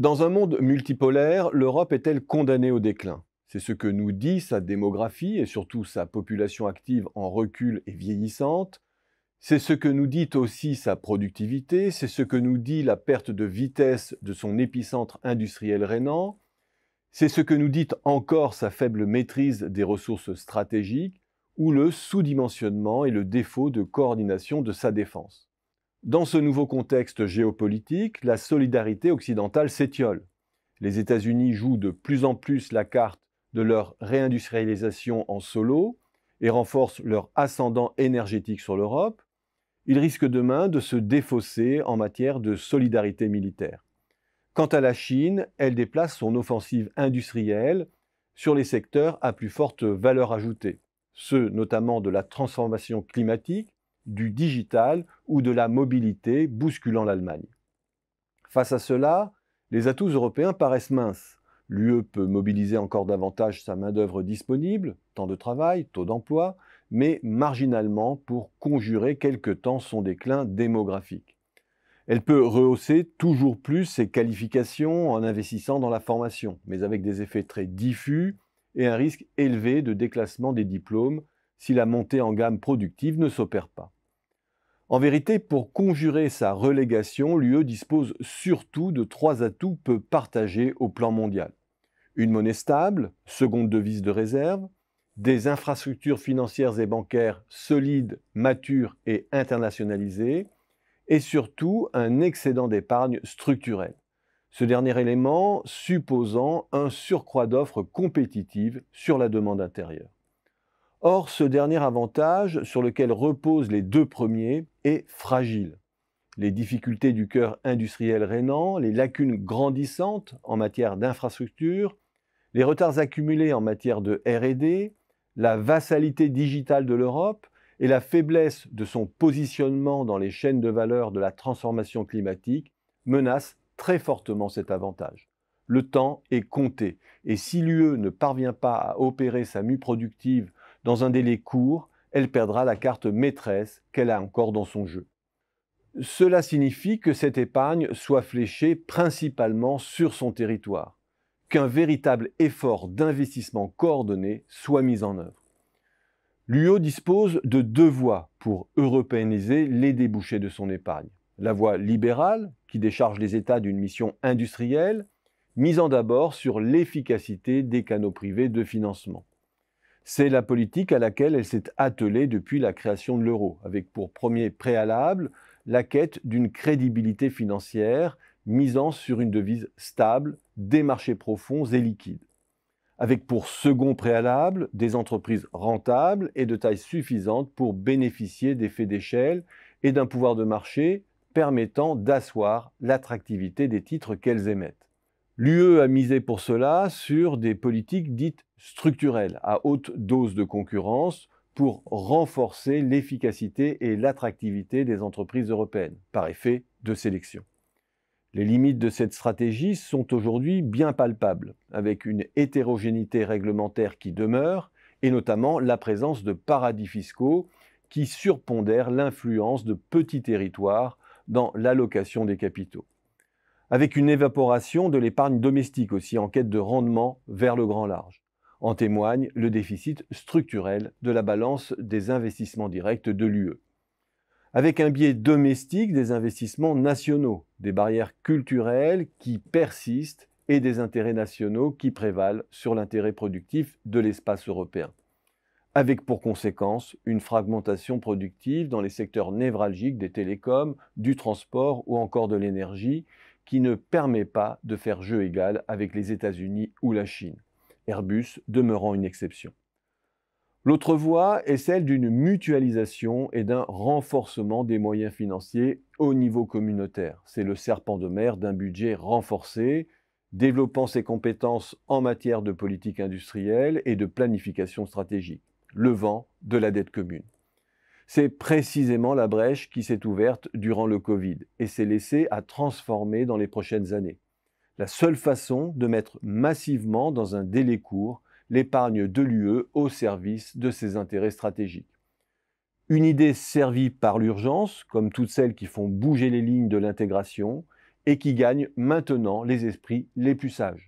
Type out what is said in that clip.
Dans un monde multipolaire, l'Europe est-elle condamnée au déclin C'est ce que nous dit sa démographie et surtout sa population active en recul et vieillissante. C'est ce que nous dit aussi sa productivité, c'est ce que nous dit la perte de vitesse de son épicentre industriel rénant. c'est ce que nous dit encore sa faible maîtrise des ressources stratégiques ou le sous-dimensionnement et le défaut de coordination de sa défense. Dans ce nouveau contexte géopolitique, la solidarité occidentale s'étiole. Les États-Unis jouent de plus en plus la carte de leur réindustrialisation en solo et renforcent leur ascendant énergétique sur l'Europe. Ils risquent demain de se défausser en matière de solidarité militaire. Quant à la Chine, elle déplace son offensive industrielle sur les secteurs à plus forte valeur ajoutée, ceux notamment de la transformation climatique du digital ou de la mobilité bousculant l'Allemagne. Face à cela, les atouts européens paraissent minces. L'UE peut mobiliser encore davantage sa main-d'œuvre disponible, temps de travail, taux d'emploi, mais marginalement pour conjurer quelque temps son déclin démographique. Elle peut rehausser toujours plus ses qualifications en investissant dans la formation, mais avec des effets très diffus et un risque élevé de déclassement des diplômes si la montée en gamme productive ne s'opère pas. En vérité, pour conjurer sa relégation, l'UE dispose surtout de trois atouts peu partagés au plan mondial. Une monnaie stable, seconde devise de réserve, des infrastructures financières et bancaires solides, matures et internationalisées, et surtout un excédent d'épargne structurel. Ce dernier élément supposant un surcroît d'offres compétitives sur la demande intérieure. Or, ce dernier avantage, sur lequel reposent les deux premiers, est fragile. Les difficultés du cœur industriel rénant, les lacunes grandissantes en matière d'infrastructures, les retards accumulés en matière de RD, la vassalité digitale de l'Europe et la faiblesse de son positionnement dans les chaînes de valeur de la transformation climatique menacent très fortement cet avantage. Le temps est compté et si l'UE ne parvient pas à opérer sa mue productive dans un délai court, elle perdra la carte maîtresse qu'elle a encore dans son jeu. Cela signifie que cette épargne soit fléchée principalement sur son territoire, qu'un véritable effort d'investissement coordonné soit mis en œuvre. L'UO dispose de deux voies pour européaniser les débouchés de son épargne. La voie libérale, qui décharge les États d'une mission industrielle, misant d'abord sur l'efficacité des canaux privés de financement. C'est la politique à laquelle elle s'est attelée depuis la création de l'euro, avec pour premier préalable la quête d'une crédibilité financière misant sur une devise stable, des marchés profonds et liquides. Avec pour second préalable des entreprises rentables et de taille suffisante pour bénéficier d'effets d'échelle et d'un pouvoir de marché permettant d'asseoir l'attractivité des titres qu'elles émettent. L'UE a misé pour cela sur des politiques dites structurelles, à haute dose de concurrence, pour renforcer l'efficacité et l'attractivité des entreprises européennes, par effet de sélection. Les limites de cette stratégie sont aujourd'hui bien palpables, avec une hétérogénéité réglementaire qui demeure, et notamment la présence de paradis fiscaux qui surpondèrent l'influence de petits territoires dans l'allocation des capitaux avec une évaporation de l'épargne domestique aussi en quête de rendement vers le grand large. En témoigne le déficit structurel de la balance des investissements directs de l'UE. Avec un biais domestique des investissements nationaux, des barrières culturelles qui persistent et des intérêts nationaux qui prévalent sur l'intérêt productif de l'espace européen. Avec pour conséquence une fragmentation productive dans les secteurs névralgiques des télécoms, du transport ou encore de l'énergie, qui ne permet pas de faire jeu égal avec les États-Unis ou la Chine, Airbus demeurant une exception. L'autre voie est celle d'une mutualisation et d'un renforcement des moyens financiers au niveau communautaire. C'est le serpent de mer d'un budget renforcé, développant ses compétences en matière de politique industrielle et de planification stratégique, le vent de la dette commune. C'est précisément la brèche qui s'est ouverte durant le Covid et s'est laissée à transformer dans les prochaines années. La seule façon de mettre massivement dans un délai court l'épargne de l'UE au service de ses intérêts stratégiques. Une idée servie par l'urgence, comme toutes celles qui font bouger les lignes de l'intégration, et qui gagne maintenant les esprits les plus sages.